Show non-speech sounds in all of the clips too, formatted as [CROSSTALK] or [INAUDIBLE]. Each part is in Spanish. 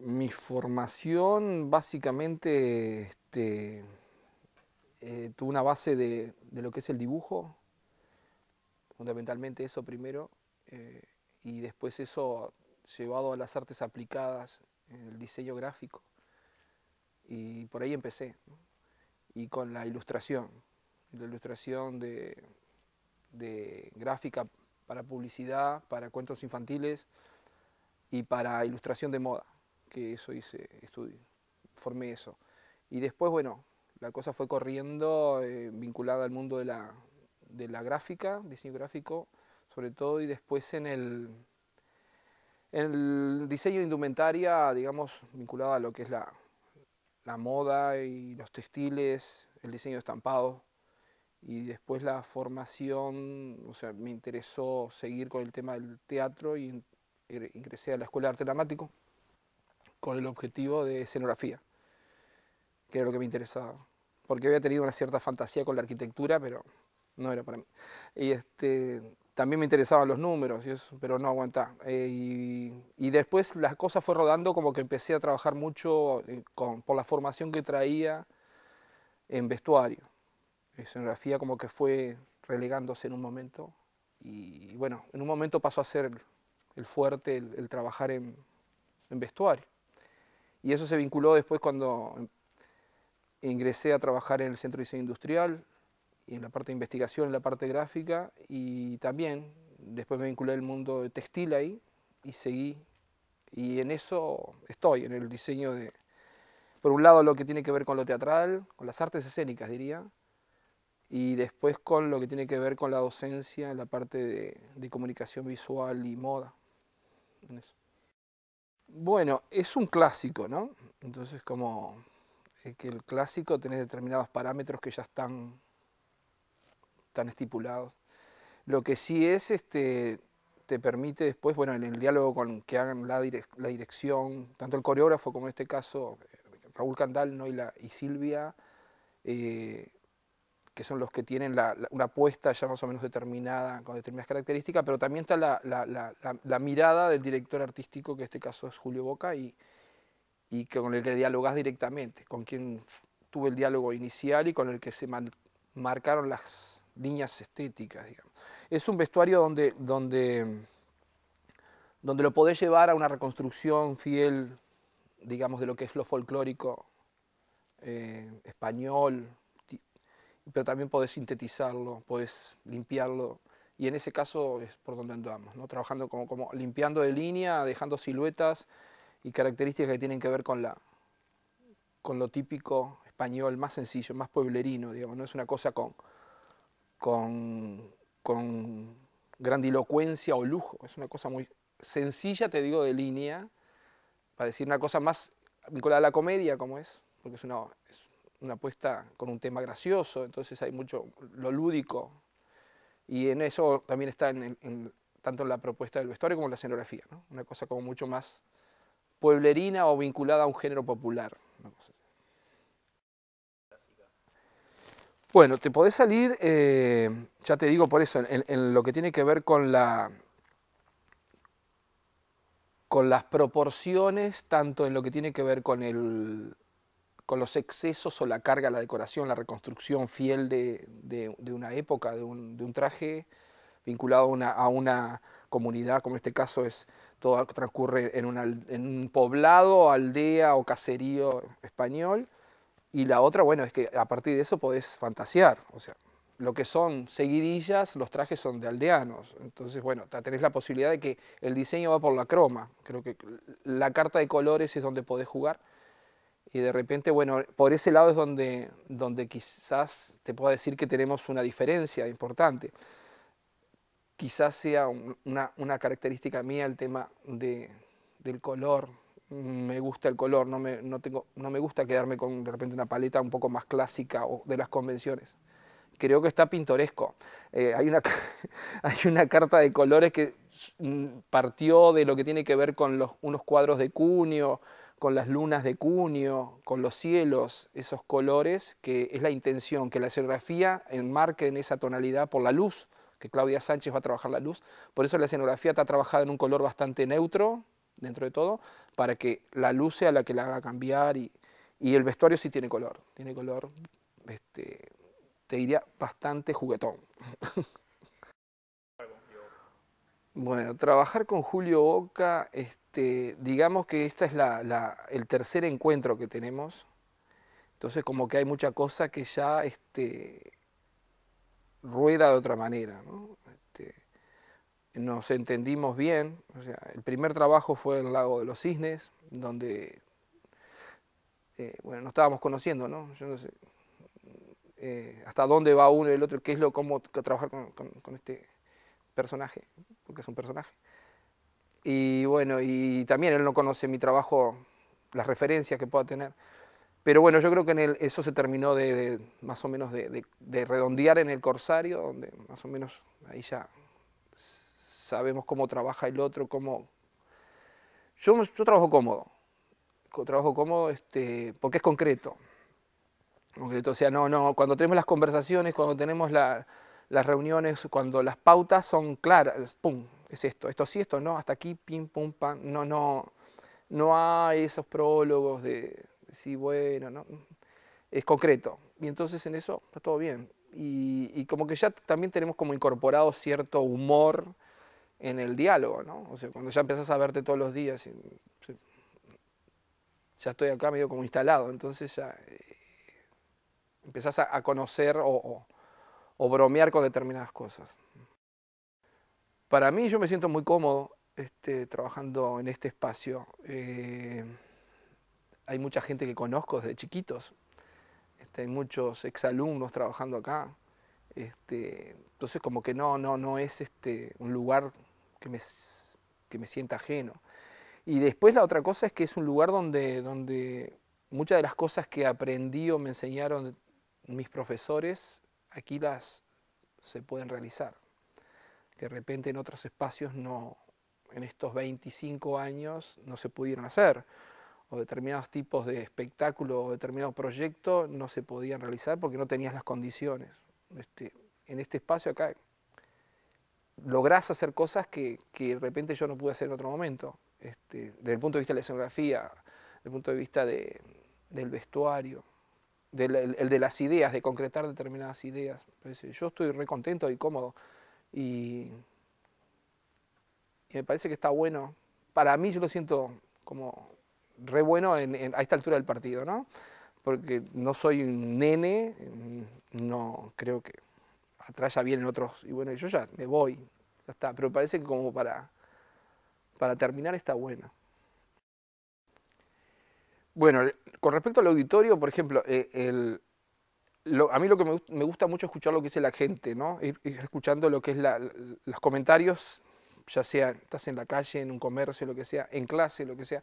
mi formación básicamente este, eh, tuvo una base de, lo que es el dibujo, fundamentalmente eso primero, eh, y después eso llevado a las artes aplicadas, el diseño gráfico, y por ahí empecé, y con la ilustración, la ilustración de gráfica para publicidad, para cuentos infantiles y para ilustración de moda que eso hice, estudio, formé eso. Y después, bueno, la cosa fue corriendo eh, vinculada al mundo de la, de gráfica, diseño gráfico, sobre todo, y después en el, en el diseño indumentaria, digamos, vinculada a lo que es la, moda y los textiles, el diseño estampado, y después la formación, o sea, me interesó seguir con el tema del teatro y er, ingresé a la Escuela de Arte Dramático con el objetivo de escenografía, que era lo que me interesaba. Porque había tenido una cierta fantasía con la arquitectura, pero no era para mí. Y este, también me interesaban los números, y eso, pero no aguantaba. Eh, y, después las cosas fue rodando, como que empecé a trabajar mucho eh, por la formación que traía en vestuario. Escenografía como que fue relegándose en un momento. Y bueno, en un momento pasó a ser el, fuerte el, trabajar en vestuario. Y eso se vinculó después cuando ingresé a trabajar en el Centro de Diseño Industrial, y en la parte de investigación, en la parte gráfica, y también después me vinculé al mundo textil ahí y seguí. Y en eso estoy, en el diseño de, por un lado, lo que tiene que ver con lo teatral, con las artes escénicas, diría, y después con lo que tiene que ver con la docencia, la parte de, de comunicación visual y moda. Bueno, es un clásico, ¿no? Entonces como eh, que el clásico tenés determinados parámetros que ya están, están estipulados. Lo que sí es, este, te permite después, bueno, en el diálogo con que hagan la, dirección, tanto el coreógrafo como en este caso eh, Raúl Candal y, y Silvia, eh, que son los que tienen una apuesta ya más o menos determinada, con determinadas características, pero también está la, mirada del director artístico, que en este caso es Julio Boca, y, con el que dialogás directamente, con quien tuve el diálogo inicial y con el que se marcaron las líneas estéticas. Es un vestuario donde, donde, donde lo podés llevar a una reconstrucción fiel, digamos, de lo que es lo folclórico eh, español, pero también podés sintetizarlo, podés limpiarlo. Y en ese caso es por donde andamos, ¿no? trabajando como, como limpiando de línea, dejando siluetas y características que tienen que ver con, la, con lo típico español, más sencillo, más pueblerino, digamos, no es una cosa con, con, con grandilocuencia o lujo, es una cosa muy sencilla, te digo, de línea, para decir una cosa más vinculada a la comedia, como es, porque es una, es una apuesta con un tema gracioso, entonces hay mucho lo lúdico y en eso también está en, tanto en la propuesta del vestuario como en la escenografía, ¿no? una cosa como mucho más pueblerina o vinculada a un género popular. bueno, te podés salir, eh, ya te digo por eso, en, en lo que tiene que ver con la, con las proporciones, tanto en lo que tiene que ver con el con los excesos o la carga, la decoración, la reconstrucción fiel de, una época, de un, traje vinculado a una, comunidad, como en este caso es todo transcurre en, en un poblado, aldea o caserío español. Y la otra, bueno, es que a partir de eso podés fantasear. O sea, lo que son seguidillas, los trajes son de aldeanos. Entonces, bueno, tenés la posibilidad de que el diseño va por la croma. Creo que la carta de colores es donde podés jugar. Y de repente, bueno, por ese lado es donde, donde quizás te puedo decir que tenemos una diferencia importante. Quizás sea una, característica mía el tema del color. Me gusta el color, no me, no, tengo, no me gusta quedarme con de repente una paleta un poco más clásica o de las convenciones creo que está pintoresco. Eh, hay, una, [LAUGHS] hay una carta de colores que mm, partió de lo que tiene que ver con unos cuadros de Cunio, con las lunas de cuño, con los cielos, esos colores, que es la intención, que la escenografía enmarque en esa tonalidad por la luz, que Claudia Sánchez va a trabajar la luz. Por eso la escenografía está trabajada en un color bastante neutro, dentro de todo, para que la luz sea la que la haga cambiar. Y, el vestuario sí tiene color, tiene color, este, te diría, bastante juguetón. [LAUGHS] bueno, trabajar con Julio Oca... Este, este, digamos que este es el tercer encuentro que tenemos, entonces como que hay mucha cosa que ya este, rueda de otra manera. Este, nos entendimos bien, el primer trabajo fue en el lago de los cisnes, donde eh, bueno, nos estábamos conociendo, ¿no? Yo no sé eh, hasta dónde va uno y el otro, qué es lo, cómo trabajar con este personaje, porque es un personaje. Y bueno, y también él no conoce mi trabajo, las referencias que pueda tener. Pero bueno, yo creo que en el, eso se terminó de, más o menos de, redondear en el Corsario, donde más o menos ahí ya sabemos cómo trabaja el otro, cómo... Yo, yo trabajo cómodo, trabajo cómodo este, porque es concreto. concreto. O sea, no, no, cuando tenemos las conversaciones, cuando tenemos las reuniones, cuando las pautas son claras, ¡pum! es esto, esto sí, esto no, hasta aquí, pim, pum, pam, no, no, no hay esos prólogos de, sí, bueno, no, es concreto. Y entonces en eso está todo bien. Y, como que ya también tenemos como incorporado cierto humor en el diálogo, ¿no? O sea, cuando ya empezás a verte todos los días, ya estoy acá medio como instalado, entonces ya eh, empezás a, conocer o bromear con determinadas cosas. Para mí yo me siento muy cómodo este, trabajando en este espacio. Eh, hay mucha gente que conozco desde chiquitos. Este, hay muchos exalumnos trabajando acá. Este, entonces como que no, no, no es este, un lugar que me, que me sienta ajeno. Y después la otra cosa es que es un lugar donde, donde muchas de las cosas que aprendí o me enseñaron mis profesores, aquí las se pueden realizar de repente en otros espacios no, en estos 25 años no se pudieron hacer, o determinados tipos de espectáculo o determinado proyecto no se podían realizar porque no tenías las condiciones. Este, en este espacio acá logras hacer cosas que, que, de repente yo no pude hacer en otro momento, este, desde el punto de vista de la escenografía, desde el punto de vista de, del vestuario, del, el, de las ideas, de concretar determinadas ideas. yo estoy re contento y cómodo. Y, me parece que está bueno. Para mí yo lo siento como re bueno a esta altura del partido, ¿no? Porque no soy un nene, no creo que atrás ya vienen otros. Y bueno, yo ya me voy, ya Pero parece que como para, para terminar está bueno. Bueno, con respecto al auditorio, por ejemplo, eh, el, a mí lo que me, gusta mucho escuchar lo que dice la gente, ¿no? Ir, escuchando lo que es los comentarios, ya sea estás en la calle, en un comercio, lo que sea, en clase, lo que sea.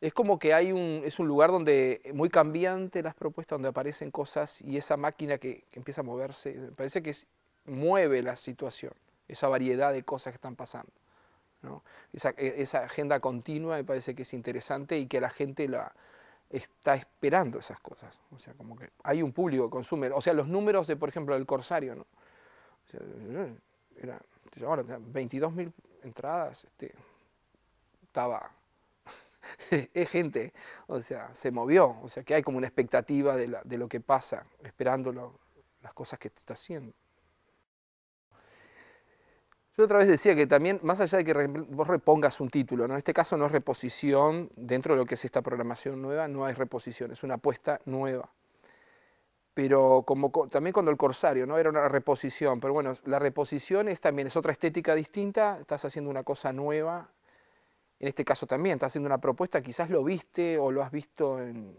Es como que hay un, es un lugar donde muy cambiante las propuestas, donde aparecen cosas y esa máquina que, empieza a moverse, me parece que mueve la situación, esa variedad de cosas que están pasando. Esa, e, esa agenda continua me parece que es interesante y que la gente la, está esperando esas cosas. O sea, como que hay un público que consume. O sea, los números de, por ejemplo, del Corsario, ¿no? O era, entradas, este, estaba... [LAUGHS] es gente, o sea, se movió. O sea, que hay como una expectativa de, lo que pasa, esperando las cosas que está haciendo. Yo otra vez decía que también, más allá de que vos repongas un título, en este caso no es reposición, dentro de lo que es esta programación nueva, no hay reposición, es una apuesta nueva. Pero como también cuando el Corsario, ¿no? Era una reposición, pero bueno, la reposición es también, es otra estética distinta, estás haciendo una cosa nueva, en este caso también, estás haciendo una propuesta, quizás lo viste o lo has visto en,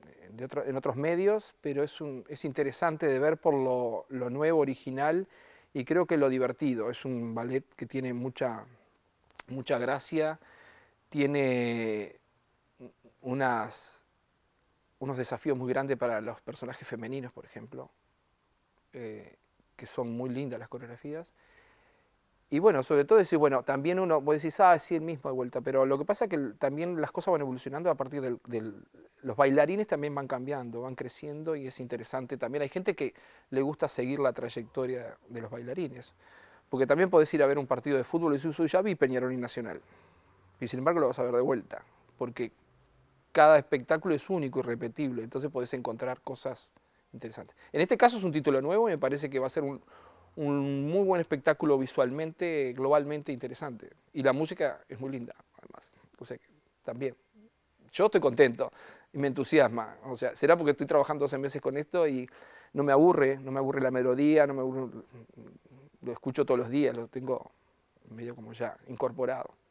otros medios, pero es, es interesante de ver por lo nuevo, original, y creo que lo divertido, es un ballet que tiene mucha, gracia, tiene unos desafíos muy grandes para los personajes femeninos, por ejemplo, eh, que son muy lindas las coreografías, y bueno, sobre todo decir, bueno, también uno, vos decís, ah, sí, el mismo de vuelta, pero lo que pasa es que también las cosas van evolucionando a partir del, Los bailarines también van cambiando, van creciendo y es interesante también. Hay gente que le gusta seguir la trayectoria de los bailarines, porque también podés ir a ver un partido de fútbol y decir, ya vi Peñarol y Nacional, y sin embargo lo vas a ver de vuelta, porque cada espectáculo es único, y repetible. entonces podés encontrar cosas interesantes. En este caso es un título nuevo y me parece que va a ser un, un muy buen espectáculo visualmente, globalmente interesante. Y la música es muy linda, además. O sea, también. Yo estoy contento y me entusiasma. O sea, será porque estoy trabajando hace meses con esto y no me aburre, no me aburre la melodía, no me aburre, lo escucho todos los días, lo tengo medio como ya incorporado.